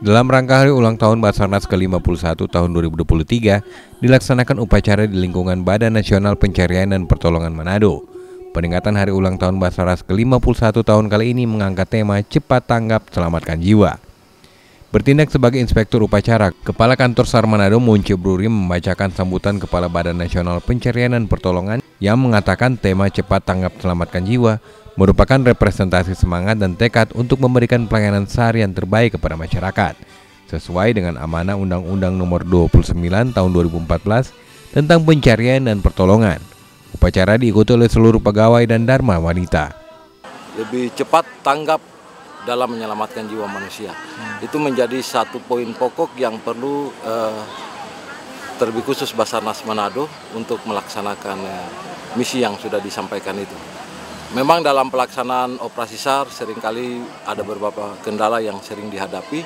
Dalam rangka hari ulang tahun Basarnas ke-51 tahun 2023, dilaksanakan upacara di lingkungan Badan Nasional Pencarian dan Pertolongan Manado. Peningkatan hari ulang tahun Basarnas ke-51 tahun kali ini mengangkat tema Cepat Tanggap Selamatkan Jiwa. Bertindak sebagai inspektur upacara, Kepala Kantor SAR Manado Munce Bruri membacakan sambutan Kepala Badan Nasional Pencarian dan Pertolongan yang mengatakan tema cepat tanggap selamatkan jiwa merupakan representasi semangat dan tekad untuk memberikan pelayanan yang terbaik kepada masyarakat sesuai dengan amanah Undang-Undang Nomor 29 Tahun 2014 tentang pencarian dan pertolongan. Upacara diikuti oleh seluruh pegawai dan dharma wanita. Lebih cepat tanggap dalam menyelamatkan jiwa manusia. Hmm. Itu menjadi satu poin pokok yang perlu eh, terlebih khusus Basarnas Manado untuk melaksanakan eh, misi yang sudah disampaikan itu. Memang dalam pelaksanaan operasi SAR seringkali ada beberapa kendala yang sering dihadapi,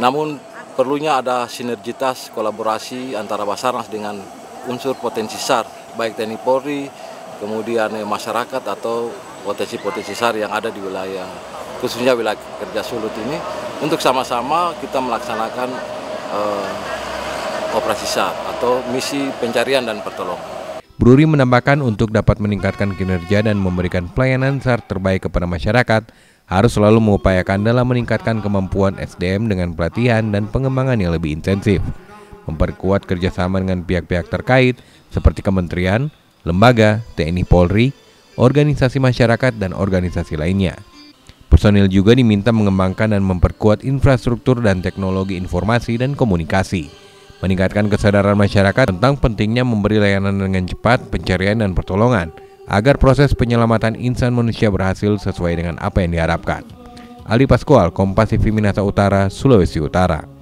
namun perlunya ada sinergitas kolaborasi antara Basarnas dengan unsur potensi SAR, baik TNI Polri, kemudian eh, masyarakat atau potensi-potensi SAR yang ada di wilayah, khususnya wilayah kerja Sulut ini, untuk sama-sama kita melaksanakan eh, operasi SAR atau misi pencarian dan pertolongan. Bruri menambahkan untuk dapat meningkatkan kinerja dan memberikan pelayanan SAR terbaik kepada masyarakat, harus selalu mengupayakan dalam meningkatkan kemampuan SDM dengan pelatihan dan pengembangan yang lebih intensif, memperkuat kerjasama dengan pihak-pihak terkait seperti kementerian, lembaga, TNI Polri, organisasi masyarakat, dan organisasi lainnya. Personil juga diminta mengembangkan dan memperkuat infrastruktur dan teknologi informasi dan komunikasi meningkatkan kesadaran masyarakat tentang pentingnya memberi layanan dengan cepat, pencarian, dan pertolongan agar proses penyelamatan insan manusia berhasil sesuai dengan apa yang diharapkan. Ali Pascual, Kompas TV Minasa Utara, Sulawesi Utara.